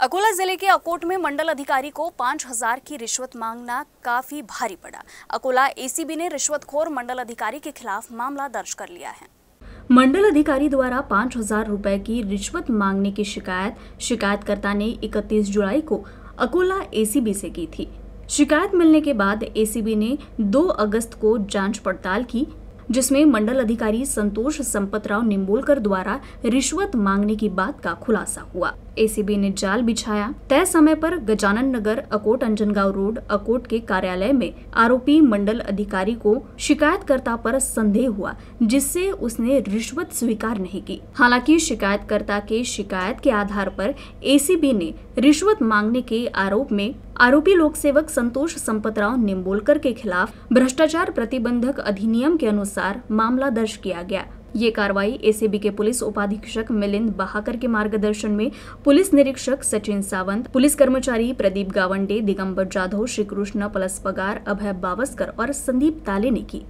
अकोला जिले के अकोट में मंडल अधिकारी को पाँच हजार की रिश्वत मांगना काफी भारी पड़ा अकोला एसीबी ने रिश्वतखोर मंडल अधिकारी के खिलाफ मामला दर्ज कर लिया है मंडल अधिकारी द्वारा पाँच हजार रूपए की रिश्वत मांगने की शिकायत शिकायतकर्ता ने 31 जुलाई को अकोला एसीबी से की थी शिकायत मिलने के बाद एसीबी ने 2 अगस्त को जांच पड़ताल की जिसमें मंडल अधिकारी संतोष संपत राव निम्बोलकर द्वारा रिश्वत मांगने की बात का खुलासा हुआ एसीबी ने जाल बिछाया तय समय पर गजानन नगर अकोट अंजनगांव रोड अकोट के कार्यालय में आरोपी मंडल अधिकारी को शिकायतकर्ता पर संदेह हुआ जिससे उसने रिश्वत स्वीकार नहीं की हालांकि शिकायतकर्ता के शिकायत के आधार पर एसीबी ने रिश्वत मांगने के आरोप में आरोपी लोक सेवक संतोष संपत राव निम्बोलकर के खिलाफ भ्रष्टाचार प्रतिबंधक अधिनियम के अनुसार मामला दर्ज किया गया ये कार्रवाई एसीबी के पुलिस उपाधीक्षक मिलिंद बहाकर के मार्गदर्शन में पुलिस निरीक्षक सचिन सावंत पुलिस कर्मचारी प्रदीप गावंडे दिगंबर जाधव श्रीकृष्ण पलस पगार अभय बावस्कर और संदीप ताले ने की